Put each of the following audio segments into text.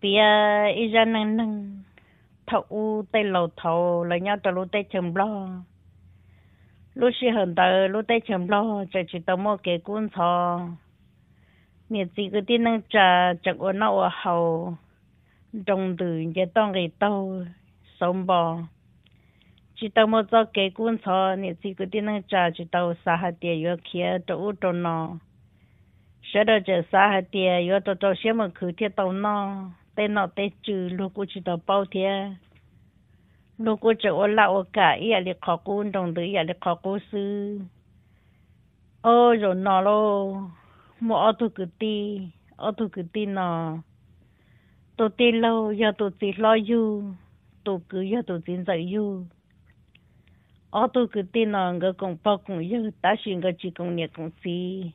bia ý ra năng năng thầu u tây lầu thầu là nhau tờ lô tây chầm lo lô xí hận tờ lô tây chầm lo chờ chỉ tờ mô kế cuốn thò miệt gì cứ tin năng chờ chờ ổn nó ở hầu đồng tử nhà tông người tàu sống bò chỉ tao một giờ cái cuốn thò miệt gì cứ tin năng chờ chỉ tao xa hạt tiền yếu kia chỗ u tờ nó sẽ đợi chờ xa hạt tiền yếu tờ tờ xem mà cứ thiết tàu nó tên nó tên chữ lúc cô chỉ tao bao thế lúc cô chỉ ôn lão cả ý là khó cô đồng tử ý là khó cô sư ô rồi nó lo mua ô tô cứ ti ô tô cứ ti nó tổ ti lâu giờ tổ ti lo du tổ cứ giờ tổ tin dạy du ô tô cứ ti nó người cũng bao cũng yêu, ta xin người chỉ công nghiệp công gì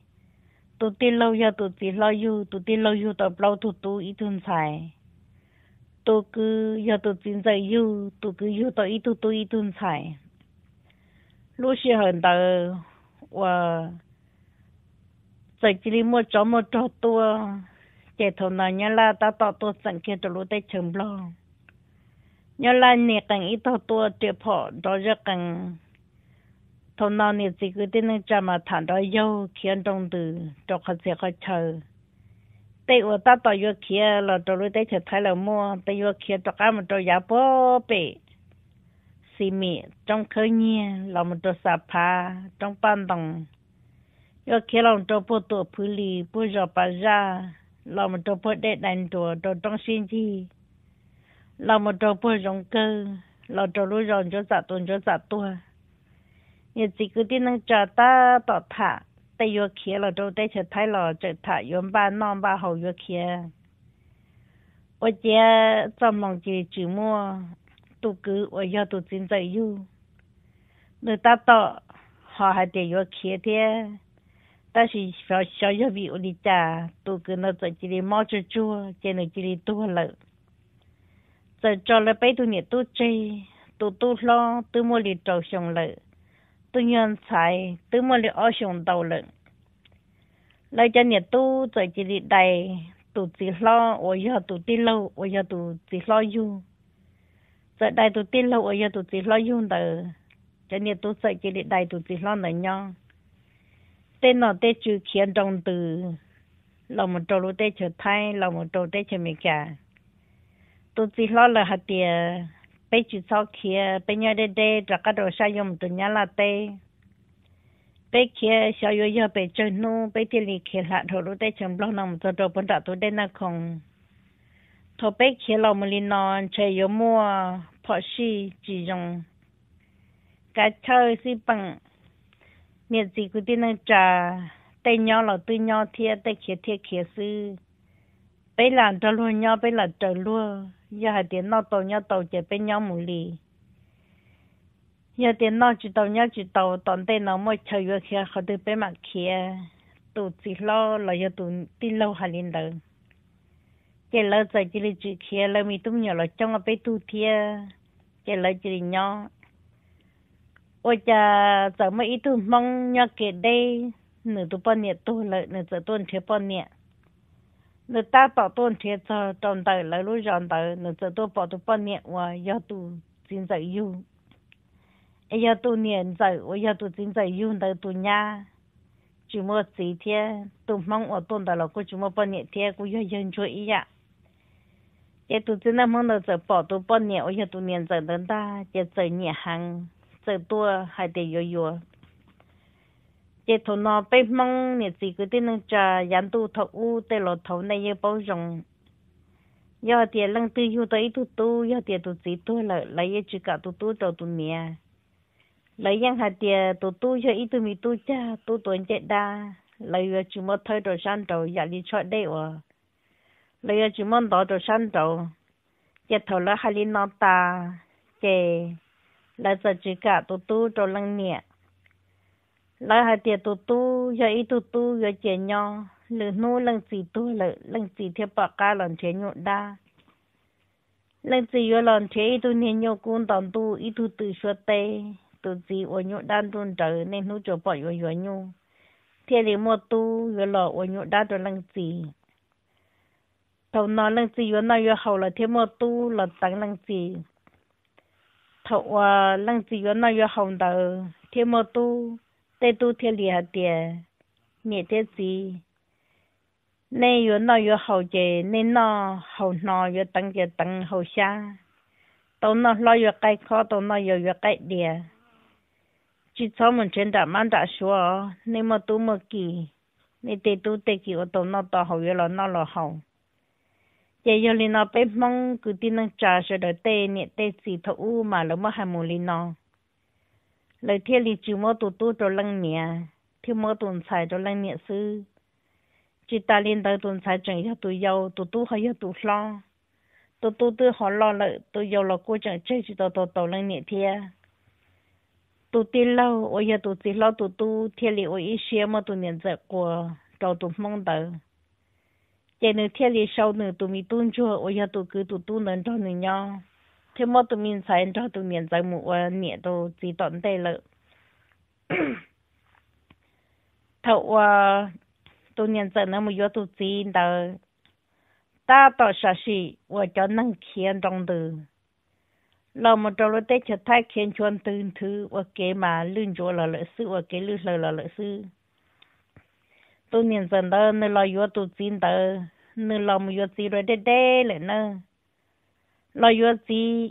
tụt tì lâu giờ tụt tì lâu yêu tụt tì lâu yêu tập lâu tụt tụ ít tuần xài tụt cứ giờ tụt tin giờ yêu tụt cứ yêu tập ít tụt tụ xài lúc xưa hơn tờ và giờ chỉ đi mua mua chó tua chạy thầu nào nhớ là ta tạo tôi sẵn kia cho lúc tết chấm lo nhớ là nhẹ ít thầu tua chạy phỏ đó giờ càng ทนานี่สิคือที่นึกจะมาถ่านได้ยาวเขียนตรงตือจะขัเสียขัดเชื่อแต่ว่าต่อยเขียนเราตัวรู้ได้เฉยแล้วมั่วแต่ยเขียนตัวก้ามันตัวยาปอเปสิมีจงเคยเงียเรามันตัวสับพาจงปั้นตองยเขียนเราตัวปวดตัวผู้ลีปวดจอปัจจาเรามันตัวปวดได้แดนตัวตัวต้องสิ้นที่เรามันตัวปวดจงเกอเราตัวรู้ยอนจะสะตัวจะสะตัว也这个的能找到到他，带药去了就带去太了，这他原版弄把好药去。我姐做梦就周末都给我要都真在有，那达到好还得药去的。但是小小药比我的家都跟那在这里冒着住，见到这里多了，在找了百多年都追，都多了，都没里找上了。tư nhân xài tư mua liệu ở xuống đầu lợn lấy cho nhà tu rồi chỉ đi đầy tu chỉ lo ở giờ tu ti lâu ở giờ tu chỉ lo du giờ đây tu ti lâu ở giờ tu chỉ lo du từ cho nhà tu sợ chỉ đi đầy tu chỉ lo nữa nhau tên nó tên chữ khiến trong từ lòng một trâu lúa tên chữ thay lòng một trâu tên chữ mì cả tu chỉ lo là hạt tiền bây chỉ sau kia bây nhớ đây đây là các đồ sai dùng từ nhà là tê bây kia sau yêu yêu bây chơi nu bây thì lì kia là thổ lúc đây chấm lo nằm cho đồ bún đầu tôi đây là không thổ bây kia là mình lì non chơi yêu mua phở xì chỉ dùng cá chơi xí bằng nhiệt gì cũng tin năng trà tê nhau là tê nhau thiệt tê kia thiệt kia sư bây làm cho luôn nhau bây là trời luôn giờ hai tiền nó tàu nhau tàu chạy bên nhau mù lì giờ tiền nó chỉ tàu nhau chỉ tàu toàn tên nó mới chơi vừa kia họ từ bên mặt kia tụ chỉ lo là giờ tụ tin lâu hai liền đầu chạy lâu giờ chỉ là chỉ kia lâu mình tung nhỏ là trong ở bên tu thia chạy lâu chỉ là nhau ôi cha giờ mấy tu mong nhau kia đây nửa tu bao nhiêu tu lại nửa giờ tu thế bao nhiêu nó ta tạo tôn thế cho trong đời lấy lối dọn đời nó cho tôi bỏ tôi bao nhiêu và giờ tôi chính dạy yêu ai giờ tôi niệm dạy và giờ tôi chính dạy yêu đời tôi nha chỉ mua gì thế tôi mong ở tôn đời là cô chỉ mua bao nhiêu thế cô giờ dân chú ý ạ giờ tôi chính là mong nó giờ bỏ tôi bao nhiêu và giờ tôi niệm dạy đến ta giờ dạy nhẹ hàng dạy tôi hai tiền yêu yêu chế thổ nó bé mong nè chỉ cái tên nó cha yàn tu thọ u tên lọ thọ này yêu bao rộng do thì lăng tư yêu tới tu tu do thì tu chỉ tu là lấy yêu chỉ cả tu tu cho tu mía lấy yang hạt thì tu tu cho ít tu mi tu cha tu tuần chết đa lấy yêu chỉ một thời đồ san đồ, giả đi cho đây ở lấy yêu chỉ một đồ đồ san đồ, chế thổ là hai linh nó ta chế là giờ chỉ cả tu tu cho lăng nhẹ lại hai tiền tu tu giờ ít tu tu giờ chuyện nhau lửa nô lần gì tu lửa lần gì theo bà ca lần chuyện nhộn đa lần gì giờ lần chuyện tu nên nhau cũng tòn tu ít tu từ xưa tê tu gì ở nhộn đa tuôn trở nên nô cho bỏ yo yo nhu thiên lý mua tu giờ lọ ở nhộn đa rồi lần gì thầu nó lần gì giờ nó giờ hậu là thiên mua tu là tăng lần gì thầu à, lần gì giờ nó giờ hậu đầu thiên mua tu tê tu thiệt lì hạt tiệt nhẹ tê gì nên yo nó yo hậu chế nên nó hậu nó yo tăng chế tăng hậu xa tao nó lo yo cái khó tao nó yo yo cái địa chỉ cho mình trên đã mang đã xóa nên mà tu mà kỳ nên tê tu tê kỳ ở tao nó tao hậu yo là nó là hậu giờ yo lên nó bé mong cứ tin năng trả sẽ đợi tê nhẹ tê gì thấu mà lỡ mà hai mù lên nó lời thiên lý chữ mô tụ tu cho lăng nhẹ thiếu mô tụn xài cho lăng nhẹ sư chỉ ta liên tới tụn xài chẳng cho tụ giàu tụ tu hay cho tụ lo tụ tu họ lo lợi tụ giàu là cô chẳng chơi chỉ tụ tụ tụ lăng nhẹ thia tụ ti lâu ôi giờ tụ ti thiên lý ôi ít xe mà tụ nhận giật của trâu tụ mong đợi chỉ thiên lý sau nửa tụ mi tuôn chua ôi giờ tụ cứ tụ cho nửa nhau thì mà tụi mình sai cho tụi mình sai một nhẹ đồ chỉ tận đây lợ thầu tụi mình sai nó một yếu đồ chỉ đó ta tỏ sợ gì và cho năng khiến trong từ là một cho nó tết cho thay khiến chuẩn từ thứ và kế mà lương cho là lợi sư và kế lương là lợi sư tụi mình sai đó nơi là yếu đồ chỉ đó nơi là một yếu chỉ rồi đây đây là nơi lo yo gì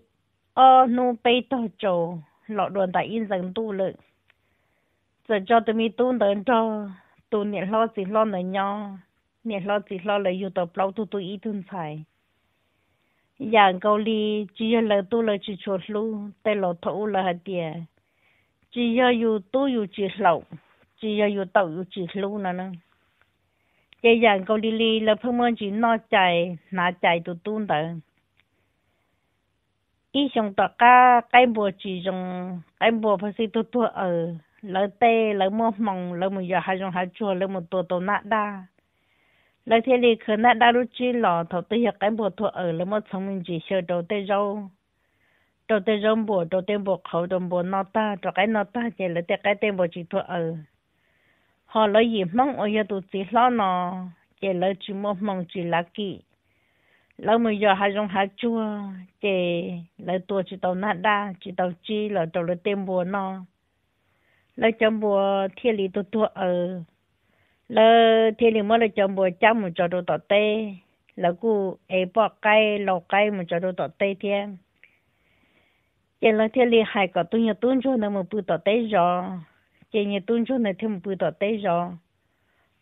ở nu bay tơ chỗ lọ đồn tại in dần tu lự giờ cho tụi mi tu đến cho tụi niệm lo gì lo này nhau niệm lo gì lo lại yêu tập lâu tụi tụi ít tuần phải dạng câu li chỉ cho lời tu lời chỉ chuột lu tê lọ thủ lời hạt tiền chỉ cho yêu tu yêu chỉ lậu chỉ cho yêu tẩu yêu chỉ lu nữa nè cái dạng câu li li là phương môn chỉ no chạy na chạy tụi tu đến khi chúng ta cả cái bộ chỉ dùng cái bộ phải sử tụt tụt ở lỡ tê lỡ mua mỏng lỡ một giờ hai dùng hai chùa lỡ một tụt tụt nát đa lỡ thế thì khứ nát đa lúc chỉ lò thầu tư hiệp cái bộ tụt ở lỡ mua thông minh chỉ sửa đầu tê râu đầu tê râu bùa đầu tê bộ khẩu đầu bùa nọ ta đầu cái nọ ta chỉ lỡ tê cái tê bùa chỉ tụt ở họ lỡ gì mong ở giờ tụt chỉ lo nọ chỉ lỡ chỉ mua mỏng chỉ lá kỹ lâu mới giờ hai dòng hai chua chè lấy tua chỉ tàu nát đa chỉ tàu chi là tàu lấy tem bùa nó lấy chấm bùa thiên lý tu tu ở lấy thiên lý mới lấy chấm bùa chấm một cho đồ tọt tê là cụ ấy bỏ cây lầu cây một cho đồ tọt tê thiên chè lấy thiên lý hai cái tu nhà tu cho nào một bự tọt tê rồi chè nhà tu cho nào thêm một bự tọt tê rồi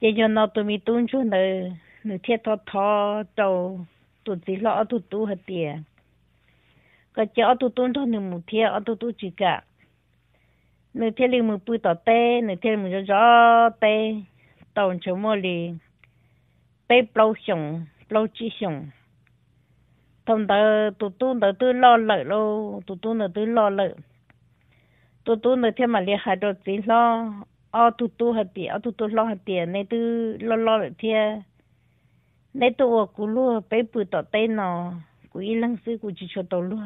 chỉ cho nó tụi mình tuân chú nợ nợ thiết thọ thọ đầu tụt chỉ lo tụt tu hết tiền cái chỗ tụt tuân thọ nửa một thiết ở tụi tu chỉ cả nửa thiết liền một bụi tỏ tê nửa thiết một rõ rõ tê tổng chỗ mua liền tê bao sủng bao chi sủng thằng tờ tụt tu nợ tư lọ lợi lô tụt tu nợ tư lọ lợi tụt tu nợ thiết mà liền hai đôi chỉ lo ở tụ tụ hết bì ở tụ tụ lo hết bì này tư lo lo lại thia này tụ cú lu bé bự tao tay nó cú y lăng sư cú chỉ cho tao lu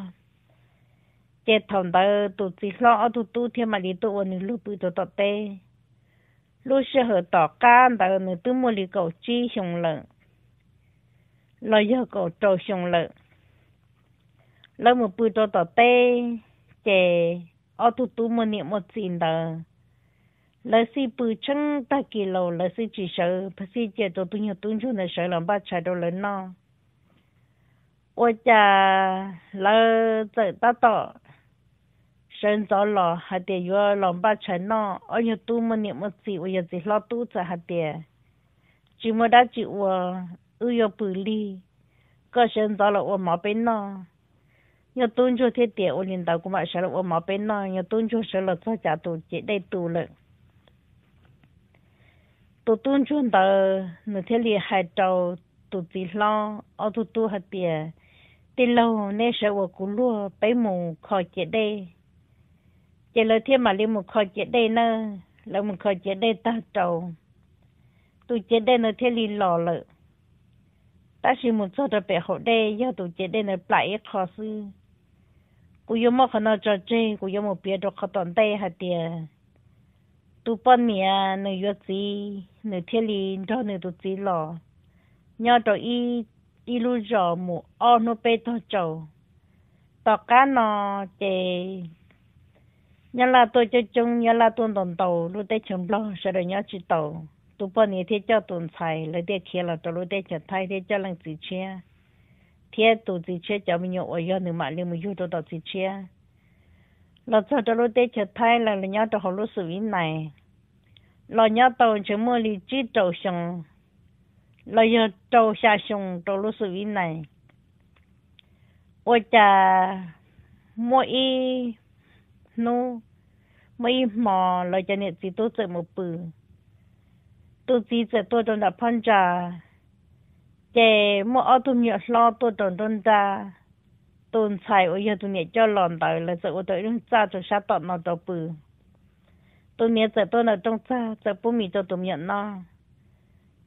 chết thằng đó tụ chỉ lo ở tụ tụ thia mà đi tụ này lu bự tọt tay lu sẽ hở tỏ gan đó này tư mua đi cầu chi xong lợn lo giờ cầu trâu xong lợn lỡ một bự tao tay chết ở tụ tụ mua niệm một xin đó là sĩ bự chân ta kỳ lầu lỡ sĩ chỉ sợ bác sĩ chế tổ tu nhiều tuân chú này sợ làm ba chạy đồ lớn nọ. ôi cha là tự ta tỏ sơn gió lò hạt tiền vừa làm ba chạy nó ở nhiều tu mà niệm một gì ôi giờ gì lo tu sợ hạt tiền chỉ mà đã chịu ơ ư yêu bự ly cơ sơn gió lò ôi mà bên nó nhiều tuân chú thiết tiền ôi liền đầu cũng bảo sợ là ôi mà bên nó nhiều tuân chú sợ là sao trả tu chỉ đây tu lợn tôi tôn chuyên tờ nửa thế li hai trâu tổ tì lo ở tổ tu hết đi, đi lâu nên sẽ của cú lúa bấy mù khó chết đây chỉ là thế mà li mù khó chết đây nơ là mù khó chết đây ta trâu tôi chết đây nửa thế li lò lợ ta chỉ muốn cho được bé hậu đây do tổ chết đây nửa lại khó sư cú yêu mà khả nói cho chơi cú yêu mà biết được khó tồn tại hết đi tu bọn mẹ nữ yo gì nữ thiên lý cho nữ tu gì lo nhớ cho y y lu giờ mù o nô bê thô châu tọ cá nó chè nhà là tôi cho chung nhớ là tôi đồng tàu lu tê chấm lo sợ rồi nhớ chỉ tàu tu bọn mẹ thế cho tuần xài lấy tê kia là tàu lu tê chặt thay thế cho lần gì chia thế tu gì chia cho mình nhớ ở yo nữ mà liên mình yêu đồ gì chia lo cho cho lo tết cho thay là lo nhớ cho họ lo sự vĩnh này lo nhớ tàu cho mua li chi tàu xong lo nhớ tàu xa xong tàu lo sự này ôi cha mua y nu mua y mò lo cho nên chỉ tôi chơi một bữa, tôi chỉ chơi tôi trong đập phân trà chè mua ô tô nhựa lo tôi trong trong trà tôn xài ôi giờ tu nhẹ cho lòn tới là sợ tôi đứng cha cho sát tọt nó cho bự tu nhẹ sợ tôi là trong cha sợ bố mì cho tụi nhận nó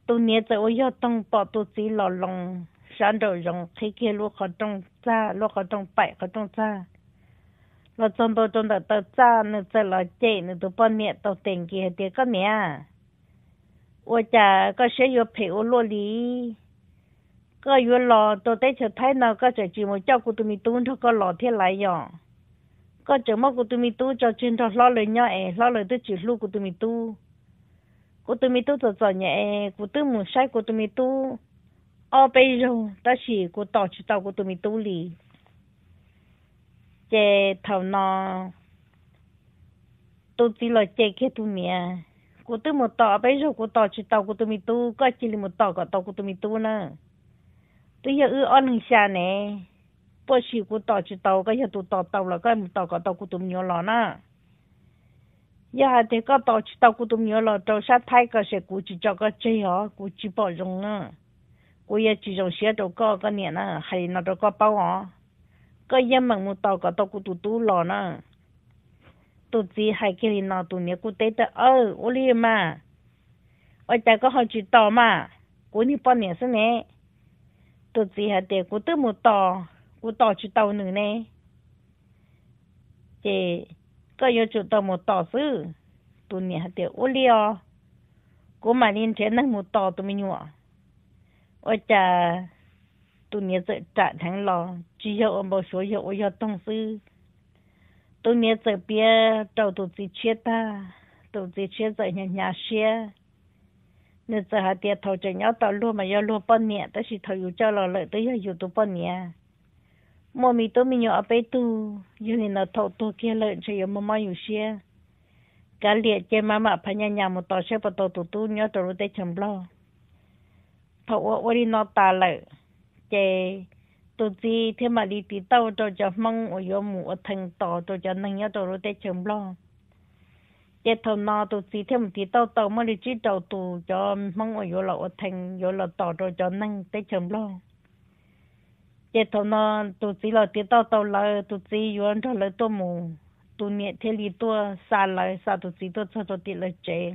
tu nhẹ sợ ôi giờ trong bỏ tu chỉ lò lòng sáng đầu rồng khi kia lúc họ trong cha lúc họ trong bảy họ trong cha là trong tôi trong đợt tao cha nữa sẽ là chị nữa tụi bọn nhẹ tao tiền kia thì có nhẹ ủa chả có sẽ yêu phiếu lô lý ก็อยู่รอตัวเตชไทยนะก็จะจีมเจ้ากูตุมีตู้นก็รอเท่าไรอย่างก็จะมอกูตุมีตู้จะจีนทอรอเลยเนาะเอรอเลยตัวจีลูกกูตุมีตู้กูตุมีตู้จะจอเนี่ยเอกูตุมูใช้กูตุมีตู้เอาไปอยู่แต่สิกูต่อชิตากูตุมีตู้ลีเจเท่านอตัวตีเลยเจแค่ตัวเมียกูตุมูต่อไปอยู่กูต่อชิตากูตุมีตู้ก็จีลิมูต่อก็ต่อกูตุมีตู้นะ tôi giờ ở ăn xa nè bố sĩ cũng tàu chỉ tàu cái giờ tụ tàu tàu là cái một tàu có tàu cũng tụm nhiều lắm, nè giờ thì có tàu chỉ tàu cũng tụm nhiều lắm, tàu sát thay cái sẽ của chỉ cho cái chơi hả của chỉ bỏ dùng nè của giờ chỉ dùng xe đâu có cái nè nè hay là đâu có bảo hả cái giờ mà một tàu có tàu cũng tụ tụ lắm, nè tụ gì hay cái nào tụ nè của tết ơ ô ôi mà ôi đây có họ chỉ tàu mà của đi bao nhiêu sinh nè ตัวจีฮะเด็กกูตื้อมูต่อกูต่อจุดเตาหนึ่งแน่เจก็ยจุดเตามูต่อซื้อตัวเนี่ยฮะเด็กอุลีอกูมาเรียนเทนนั่งมูต่อตัวไม่หนัวว่าจะตัวเนี่ยจะจะทั้งรอจีเยอะบ่สวยเยอะเยอะต้องซื้อตัวเนี่ยจะเปียเจ้าตัวจีเชียตาตัวจีเชียจะเนี่ยเนี่ยเชีย那这下点头就要到路嘛，要路半年，但是头又叫了了，都要有多半年。莫咪都没有阿贝都，有人那头都给了，只有妈妈有些。cả liệt chơi mà mà phải nhà nhà một tàu xe và tàu tụ tu nhớ tàu tê chầm lo thầu ở đi nó ta lại cái, tụ gì thêm mà đi tí tàu tàu cho mong ở yếu mù ở thành tàu tàu cho nâng nhớ tàu tê chầm lo chế thầu nó tụ chỉ thêm một tí tàu tàu mà đi chỉ đầu tụ cho mong ở vô lậu thành vô lậu tàu rồi cho năng tới chấm lo chế thầu nó tụ chỉ là tí tàu tàu là tụ chỉ vô ăn cho lấy tôm mù tụ nhẹ thế li tụ xa lại xa tụ chỉ tụ cho tụ tí là chế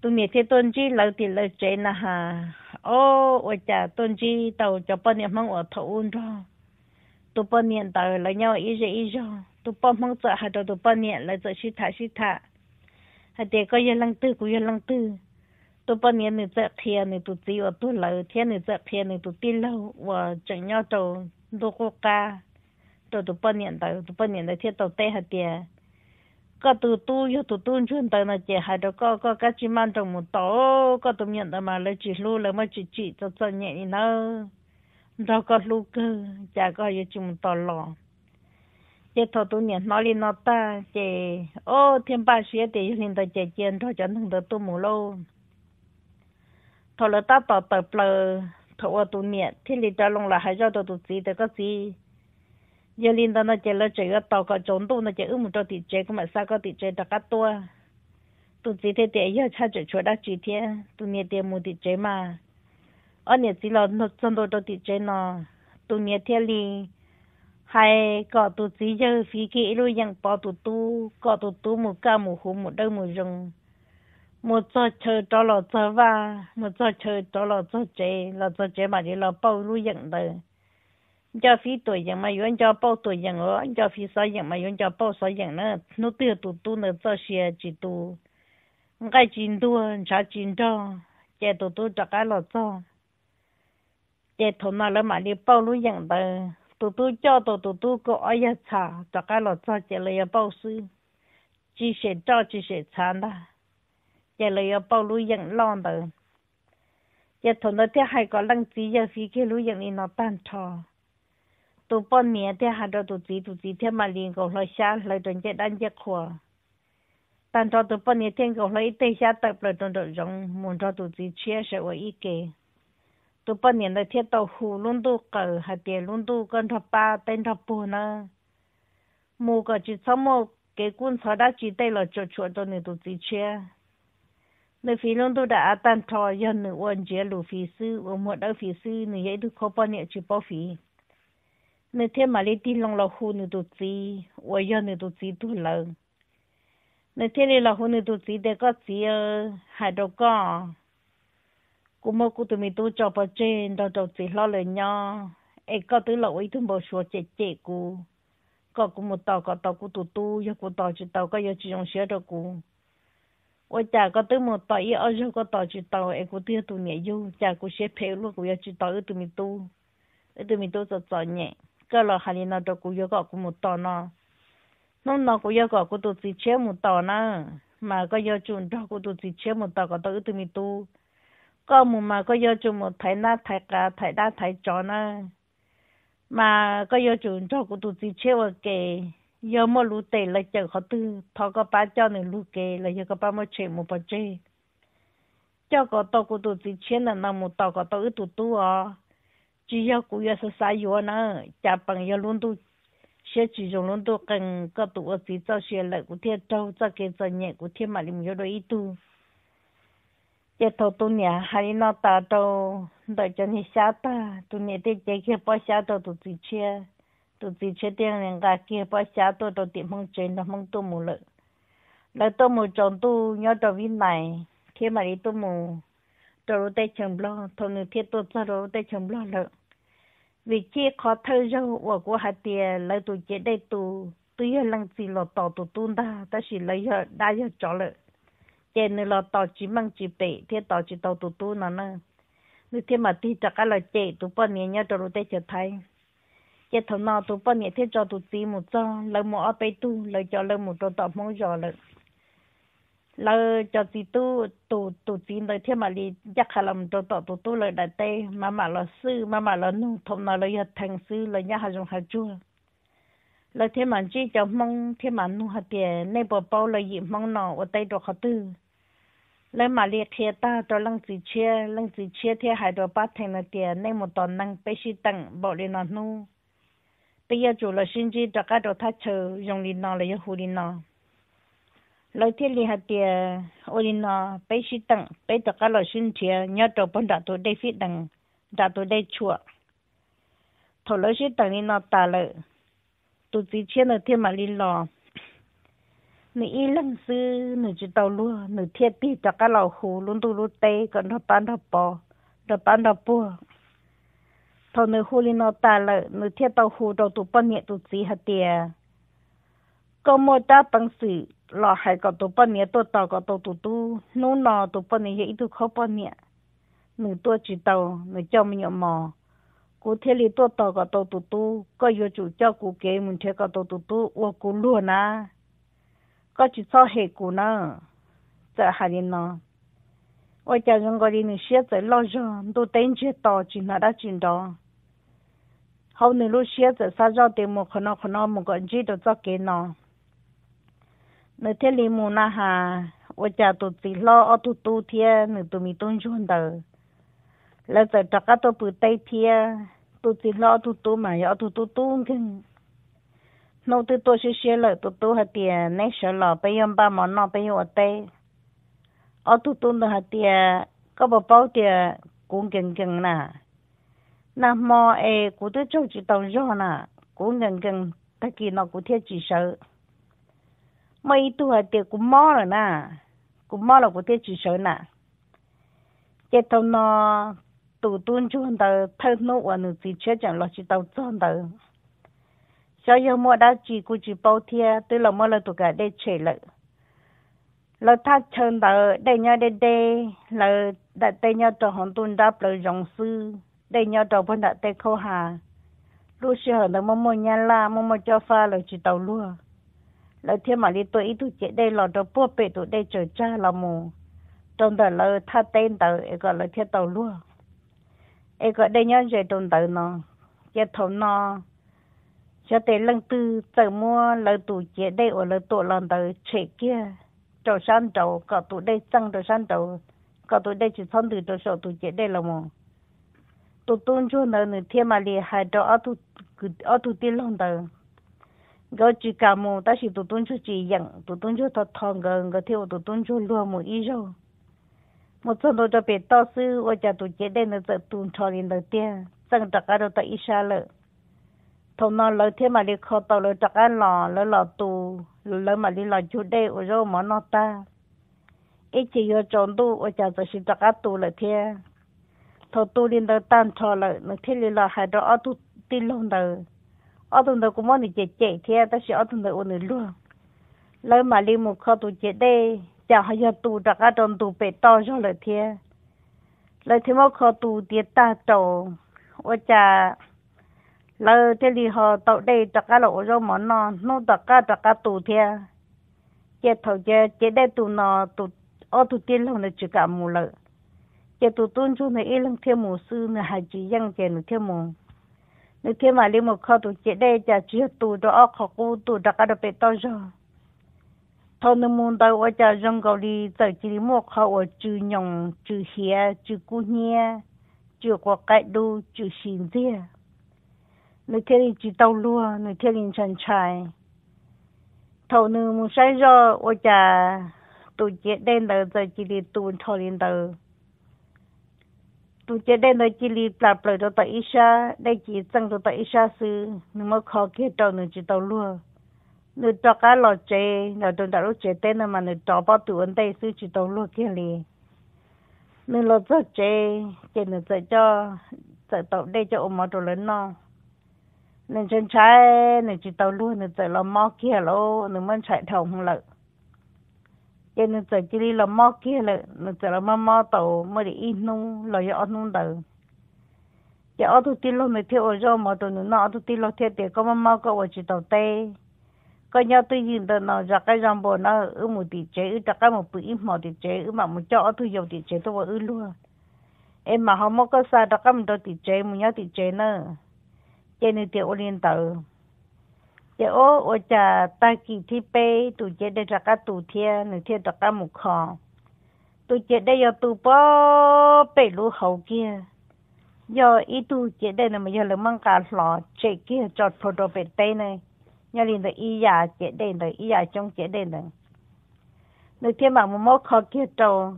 tụ nhẹ thế tuần chỉ là tí là chế na ha ô ôi cha tuần chỉ tàu cho bao nhiêu mong ở thầu un cho tụ bao nhiêu tàu lấy nhau ít gì ý rồi tu pa mong cho ha do tu pa niệm là cho shi tha shi tha ha để có yên lăng tư của yên lăng tư tu pa niệm này cho kia này tu chỉ và tu lợ thiên này cho kia này tu tin lâu và chẳng nhau đâu tu cô ca tu tu pa niệm tới tu pa niệm tới thiên tàu tây ha để có tu tu yo tu tu chuyên tới là chỉ hai đó có có các chị mang trong một tổ có tu nhận tới mà lấy chỉ lu lấy mà chỉ chỉ cho cho nhẹ đi nó đâu có lu cơ chả có yo chỉ một chế thọ tu nó lên nó ta chế ô thiên ba xuyên để lên tới chế chiến thọ chân thằng tới tu mù lâu thọ là ta tỏ tờ plờ thọ tu niệm thì lên hay cho tao tu gì tới gì giờ lên tới nó chế là chế cái tàu có nó chế ư một trâu thì chế cũng mà sao có thì chế đặc cát tua tu gì thế để giờ cha chế chúa đã chỉ thế tu thì chế mà ở niệm gì nó chân đồ trâu thì chế nó tu niệm thế hay có tụ chỉ giờ phí kỹ rồi rằng bỏ tụ tu có tụ tu một ca một hồ một đâu một rừng một cho chờ cho lọ cho và một cho chờ cho lọ cho chế lọ cho chế mà đi lọ bao rồi rằng đời cho phí tuổi rằng mà yến cho bao tuổi rằng ở cho phí sao rằng mà yến cho bao sao rằng nữa nó tiêu tụ tu nữa cho xe chỉ tu cái chín tu trả chín cho chế tụ tu cho cái lọ cho chế thôn nào là mà đi bao rồi rằng đời 嘟嘟叫，嘟嘟嘟个，哎呀擦！大概老早接了要报师，积雪早积雪残了，接了要包露营浪的，一同那天黑个冷子，要飞去露营里那单车，都半年天黑了多子多子天嘛，连个落雪来团接单接火，单车都半年天个落一点雪，大不了多多融，着多子确实我一个。都半年的天到湖弄都狗还别弄都跟他爸等他不呢，某个就怎么给棍草那几带了就全到你都自缺。那飞龙都 đã tan thọ do nữ quân chế lù phí sư và một đỡ phí sư nữ dạy được khó bao nhiêu chứ bao phí nữ thêm mà lấy tin lòng là khu nữ tụt gì và do nữ tụt gì tụt lớn nữ thêm là khu nữ tụt gì để có gì hai đầu con cú mơ cú tụi mình tu cho bà trên đó đầu chỉ lo lời nhá ấy có tứ lỗi thun bò sủa chết chết cú có cú một tàu có tàu cú tụ tu giờ cú tàu chỉ tàu có giờ chỉ dùng sửa đó cú ôi chả có tứ một tàu ý ở giờ có tàu chỉ tàu ấy cú tiêu tụi nhẹ du chả cú sẽ phê luôn cú giờ chỉ tàu ở tụi mình tu ở tụi mình tu cho cho nhẹ cơ là hai năm đó cú giờ có cú một tàu nó nó nó cú giờ có cú tụi chỉ chế một tàu nó mà có giờ chun đó cú tụi chỉ chế một tàu có tàu ở tụi mình tu có một mà có vô chung một thầy na thầy cả thầy đa thầy trò na mà có vô chung cho cô tụi chị chơi kề giờ mà lũ tệ là chờ họ tư thọ có ba cho nên lũ kề là giờ có ba mà chơi một bao chơi cho có tao cô tụi chị chơi là nằm một tao có tao ít tụi tu à chỉ giờ cũng giờ sao sai vô nữa cha bằng giờ luôn tu sẽ chỉ dùng luôn tu cần có tụi chị cho sẽ lại của thiên trâu cho cái cho nhẹ của thiên mà làm giờ đôi ít tu giờ thầu tu nhà hay nó ta đâu đợi cho ni xa ta tu nhà để chế kia bao xa đâu tu tự chia tu tự chia tiền 人家 kia bao xa đâu đâu tiền mong chơi nó mong tu mù lợ là tu mù trồng tu nhớ trồng vin này khi mà đi tu mù trồng tay chồng lo thầu nữ thiết tu ra rồi tay chồng lo lợ vì chia khó thơ rau của của hạt tiền lấy tu chế đây tu tu yêu lăng gì lọ tỏ tu tu ta ta chỉ lấy đa yêu cho lợ trên nữa là tao chỉ mang chỉ bể thế tao chỉ tao tụt tu nó nè, nếu thế mà tí chắc là chết. tụi bọn nhẹ nhớ rồi tê trở thay chế thằng nào tụi bọn nhẹ thế cho tụi tí một cho lấy một ở bên tu lấy cho lấy một đồ tao mong cho lấy lấy cho tí tu tụ tụ tí lấy thế mà đi chắc là làm đồ tao tụt tu lấy đại tê mà mà là sư mà mà là nung thằng nào lấy thành sư lấy nhà hàng dùng hàng chua lấy thế mà chỉ cho mong thế mà nung hạt tiền nên bỏ bao lấy gì mong nào ở đây đồ khó tư lấy mà liệt thiệt ta cho lăng chỉ chia lăng chỉ chia thiệt hai đồ ba thành là tiền nên một tuần năng bê sĩ tặng bỏ lên nó nu bây giờ chủ là xin chỉ cho các đồ thắt chờ dùng lên nó lấy hồ lên nó lấy thiệt liệt hạt tiền ô lên nó bê sĩ tặng bê cho các lo xin chia nhớ đồ bọn đã tôi đây phí đằng đã tôi đây chùa thổ lấy sĩ tặng lên nó ta lợi tụt chỉ chia là thiệt mà đi lo nữ y lần sư nữ chỉ tàu luôn nữ thiết bị cho cái lò hủ luôn tu luôn tê còn nó bán nó bò nó bán nó bùa thôi nữ hủ lên nó ta là nữ thiết tàu hủ đầu tu bao nhiêu tu gì hết tiề có mỗi ta bằng sự lò hay có tu bao nhiêu tu tàu có tu tu tu nô nọ tu bao nhiêu ít tu khó bao nhiêu nữ tu chỉ tàu nữ cho mình nhiều mò cô thế li tu tàu có tu tu tu có yêu chủ cho cô kế mình thiết có tu tu tu ô cô luôn à có chỉ cho hệ cũ nữa giờ hà đi nó ôi cha chúng gọi đi nữa xe giờ lo cho tôi tên chưa to chỉ là đã chuyện đó hầu nữa lúc xe giờ sao cho tiền một khăn khăn một cái gì đó cho cái nó nữa thế li mù na ha, ôi cha tôi chỉ lo ở tu tu thiên nữa tôi mi tôn chuẩn đó là giờ tất cả tôi bự tay thiên tôi chỉ lo tu tu mà ở tu tu tu không nô tư tôi sẽ xe lợi tụ tụ hạt tiền nấy sợ lọ bây giờ ba món nọ bây giờ ở tây ở tụ tụ nữa hạt tiền có bao bao tiền cũng gần gần nè nà mà ai cụ tôi chỗ chỉ tàu gió nè cũng gần gần ta kỳ nó cụ thiết chỉ sợ mấy tụ hạt tiền cũng mò rồi nè cũng mò rồi cụ thiết chỉ sợ nè cái thằng nó tụ tụ chúng ta thân nô và nữ chỉ chết chẳng lo chỉ đâu chọn đâu chỉ chỉ bao tôi đã sư, đặt 小有莫到几股几包天，对了莫了都个得吃了。了他趁到得鸟的得，了得得鸟到红墩到了榕树，得鸟到不得得口下。lúc xưa họ nó mong mong nhà la mong mong cho pha rồi chỉ tàu lúa lời thiên mà đi tôi ít tụ chạy đây lò đồ bố bể tụ đây chờ cha là mù trong đời lời tha tên tờ cái gọi lời thiên tàu lúa ấy gọi đây nhớ về trong đời nó chết thấu nó cho tới lần tư tờ mua lỡ tủ chế đây ở lỡ tủ lần tờ chế kia trầu san trầu có tủ đây tăng trầu san trầu có tủ đây chỉ thân từ trầu sổ tủ chế đây là mồ tụ tôn cho nợ nửa thiên mà lì hai trầu ở tụ ở tụ tiên lần tờ gỡ chỉ cả mồ ta chỉ tụ tôn cho chỉ dặn tụ tôn cho thật thong gần gỡ theo tụ tôn cho luôn một ý rồi một số đồ cho biết to sư ở nhà tụ chế đây nửa tụ tôn cho lên đầu tiên tăng trặc ở đâu ta ít xa lợi thầu nó lấy thế mà đi khó tàu lấy chắc ăn lò lấy lò tù lấy mà đi lò chú đây ở đâu mà nó ta ít chỉ ở trốn tu ở chả cho xin chắc ăn tù lấy thế thầu tu lên đó tan cho lấy nó thế đi lò hai đó ở tu tin luôn đâu ở tu đâu cũng muốn đi chạy chạy thế ta sẽ ở tu đâu ổn luôn lấy mà đi một khó tu chạy đây chả hay giờ tu chắc ăn trốn tu bể to cho lấy thế lấy thế mà khó tu tiệt ta trầu ở chả lơ thế li họ tàu đây tất cả lỗ rồi mà nó nó tất cả tất cả tù thế chế thầu chế chế đây tù nó tù ở tù tiên lòng này chỉ cả mù lợ chế tù tuân chú này ít lòng thêm mù sư này hai chỉ dân chế nữa thêm mù nếu thêm mà đi một kho tù chế đây chả chỉ tù đó ở kho cũ tù tất cả đều bị tao rồi thôi nên muốn tao ở chả dân cầu đi tới chỉ một kho ở chữ nhộng chữ hia chữ cú nhia chữ quả cải đu chữ xin riêng nơi thiên đình chỉ tàu lúa nơi thiên đình trần trải thầu nữ muốn sai do ôi cha tụ chế đen đời giờ chỉ đi tụ thọ liền đời tụ chế đen đời chỉ đi lạp lời đồ tại isha đây chỉ tăng đồ tại isha sư nếu mà khó kia tàu nữ chỉ tàu lúa nữ cho cá lò chế là đồ đạo lúc chế tên mà nữ cho bao tụ ấn đây chỉ tàu lúa kia liền nữ lo cho chế chế nữ cho cho tàu đây cho ôm mọi đồ lớn non nên chân trái nên chỉ tàu luôn nên tới làm mò kia lô nên mình chạy thầu không lợi cho nên tới chỉ đi làm mò kia lợi nên tới làm mò tàu mới đi in nung lo yo nung đầu giờ ở tu tin lo mình thiếu ở rồi mà tụi nó ở tu tin lo thiệt để có mò mò có ở chỉ tàu tê có nhau tôi nhìn tờ nó ra cái dòng bò nó ở một tỷ chế ở ra cái một bữa một tỷ chế ở mà một chỗ tôi dùng tỷ chế tôi vào ở luôn em mà không có xa ra cái một tỷ chế một nhau tỷ chế nữa chene te orientau te o o cha ta ki thi pe tu che de ra ka tu thia ne thia ta ka mu kho tu che de yo tu po pe lu hau kia yo i tu che de na ma yo mang ka lo che kia cho pho do pe te này nhà liền được y ya chế đen được y ya trong chế đen được được thêm mà một khó kia trâu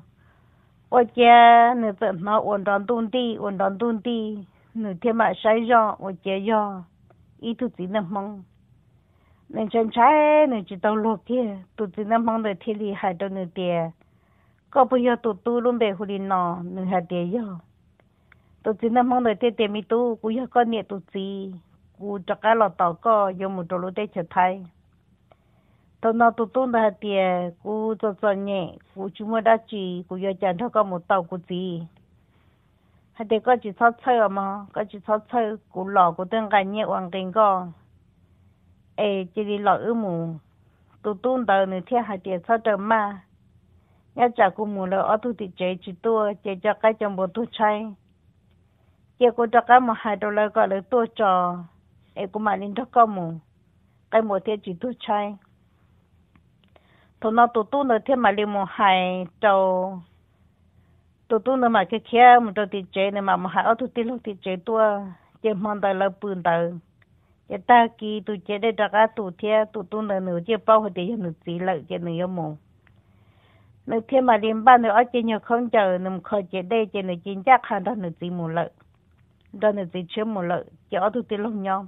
ô cha nữa tự nó ổn đòn tuôn đi ổn đòn nửa thế mà sai do và chế do ý tu chỉ nằm mong nên chân trái nên chỉ tàu luộc kia tu chỉ nằm mong để thiên lý hại đâu nửa tiền có bây giờ tu tu luôn về hồ đi nọ nửa hại tiền do tu chỉ nằm mong để tiền tiền mi tu bây giờ con niệm tu chỉ cú cho cái lọ tàu có dùng một đồ lúa để trở thay tao nó tu tu là tiền cú cho cho nhẹ cú chúng mới đã chỉ cú giờ chẳng thao có một tàu cú gì 还得个几草草嘛，个几草草，古老古等个捏王根个，哎，这里老二母，都东到那天还得草草嘛，要找古母了，我都得摘几多，摘着该全部都拆，结果这个么还到那个了多少，哎，古嘛领着个么，该么天几多拆，头脑都东那天嘛里么还到。tụ tụ nó mà cái kia một đôi thì chế này mà mà hai tụ tí lúc thì chế tua chế mang tay là bùn tờ chế ta kỳ tụ chế đây đặt ra tụ thia tụ tụ nó nửa chế bao hồi thì nửa chỉ lợi chế nửa mồ nửa thế mà liên ban ở chế nhiều không chờ nửa khơi chế đây chế nửa chính chắc hàng đó nửa chỉ mồ lợi đó nữa chỉ chưa mồ lợi chỉ ở tụi lòng nhau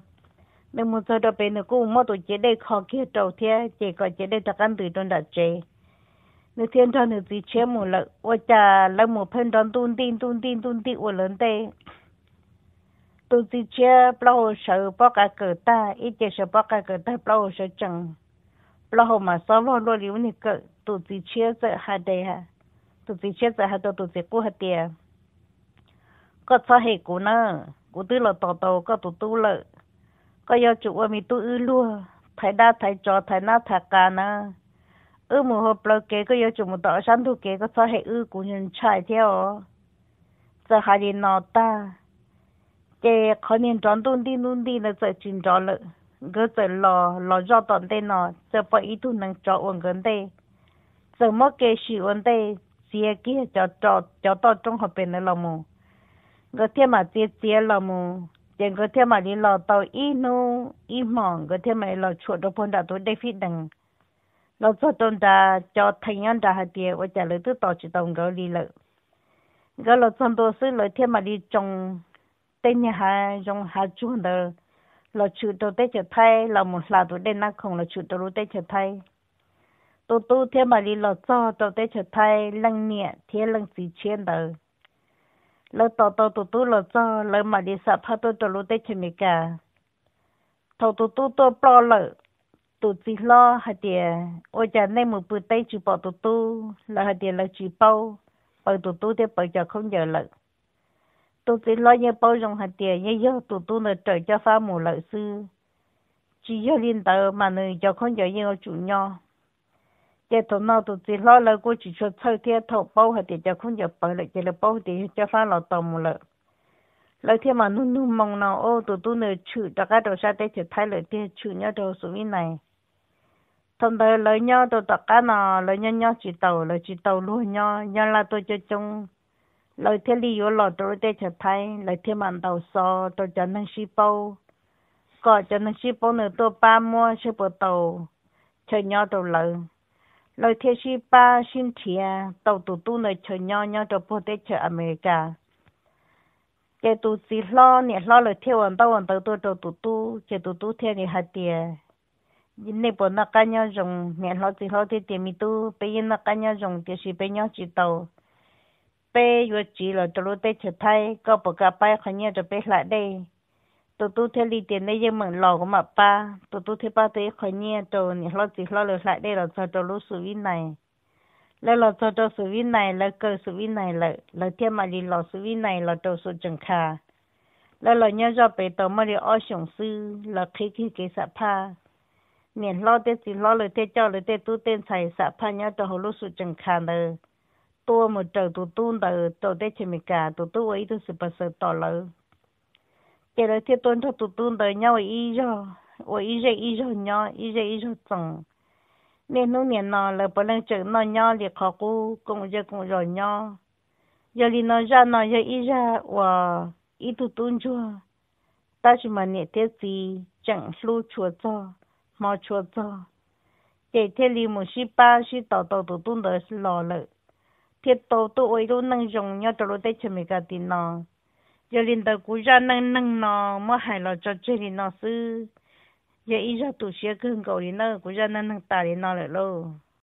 nửa một số đó bên nửa cũng mất tụi chế đây khó kia trâu thế chế có chế đây đặt ăn từ trong đặt chế nếu thiên cho nếu gì chế mù lợ ôi chà lợ mù phân đón tuôn tin tuôn tin tuôn tin ôi lớn tê tu gì chế bao sợ bao cái cờ ta ít nhất sợ bao cả cờ ta bao sợ chẳng bao mà sao lo lo liu này cờ tu gì chế sợ hà đề ha, tu gì chế sợ hà đó tu gì cú hà đi. có sao hệ cú nữa cú tư là tao tao, có tu tu lợ có yêu chủ ôm mi tu ư lua thái đa thái trò thái na thái ca nữa ư mù hộp bờ kế có yêu chủ một tỏ sáng thu kế có sao hệ ư của nhân chạy theo giờ hai đi nọ ta chế khó niên tròn tuôn đi luôn đi là giờ chìm trò lợ gỡ giờ lò lò do tọn tê nọ giờ bỏ ý tu năng trò uống gần tê giờ mất kế sĩ uống tê chia kia cho trò cho to trong học bên này là mù gỡ thêm mà chia chia là mù chế gỡ thêm mà đi lò tàu ít nu ít mỏng gỡ thêm mà lò chuột đâu phun đã tối đây phi đằng 老早东的叫太阳的还跌，我家里都到处动个里了。个老早多是老天嘛里种，等你还种还种的，老处都得吃菜，老木拉都得那空，老处都得吃菜。都都天嘛里老早都得吃菜，冷年天冷几千的。老到到都都老早老嘛里啥怕都都得吃米干，头都都都包了。tổ chức lo hạt địa ở nhà này một bữa tay chỉ bảo tổ tu là hạt địa là chỉ bao, bảo tổ tu thì bảo cho không giờ lợi tổ chức lo như bảo rong hạt địa như giờ tổ tu là trời cho pha mù lợi sư chỉ cho linh tờ mà người cho không giờ như chủ nhau chế tổ nào tổ chức lo là cô chỉ cho chơi theo thầu bảo hạt địa cho không giờ bảo lợi chỉ là bao thì cho pha lọ tàu mù lợi lời thiên mà nu nu mong nào ô tụi tôi nửa chữ đã các đồ sa tê chỉ thay lời thiên chữ nhớ đồ số này thông đời lời nhau tôi tất cả nó lời nhau nhau chỉ tàu lời chỉ tàu luôn nhau nhau là tôi cho chung lời thế lý yếu lọ tôi để cho thay lời thế mặn tàu so tôi cho năng ship bao có cho năng ship bao nữa tôi ba mua ship bao tàu chơi nhau tàu lời lời thế ship ba xin thia tàu tụ tụ nơi chơi nhau nhau tôi bao để cho America cái tụ chỉ lo nè lo lời thế hoàn tàu hoàn tàu tôi tàu tụ tụ cái tụ tụ thế này hạt tiền nè bộ nó cá nhau dùng nè lo thì lo thì tiền mi tu bây giờ nó cá nhau dùng thì chỉ bây nhau chỉ tàu bây giờ chỉ là cho lúc tết trở thay có bộ cá bay khó nhau cho bây lại đây tụt tụt theo đi tiền đấy, nhưng mà lò của mà ba tụt tụt theo ba tới khó nhau cho nè lo thì lo lại đây là cho cho lúc sự viên này là lo cho cho sự viên này là cơ sự viên này là là thêm mà đi lo sự viên này là cho sự chẳng khả là lo nhau cho bây tàu mà đi ở sòng sư là khi khi cái sạp pa miền lo tê chỉ lo lời tê cho lời tê tu tên xài xả pha nhau cho hồ lúc sự chẳng khả nờ tua một trời tu tu tờ tổ tê chỉ mì cả tu tu ấy tu sự bật sự tỏ lờ kể lời tê tuân cho tu tu tờ nhau ý cho ô ý dễ ý cho nhau ý dễ ý cho chẳng miền nô miền nọ là bởi lần chữ nọ nhau liệt khó cú cùng giờ cùng rồi nhau giờ li nó ra nó giờ ý ra và ý tu tu cho ta chỉ mà niệm tê gì chẳng lu chùa cho mà chúa cho để thế li một sĩ ba sĩ tàu tàu tụ tung đời sĩ lò lợ thiết tàu tụ đâu nâng dùng nhau cho lô tết cho mình cả tin nó giờ liền tàu cú ra nâng mà hài lò cho chơi thì nó giờ ý ra tụ sĩ cưng cầu thì nó cú ra nâng nâng tà thì nó lại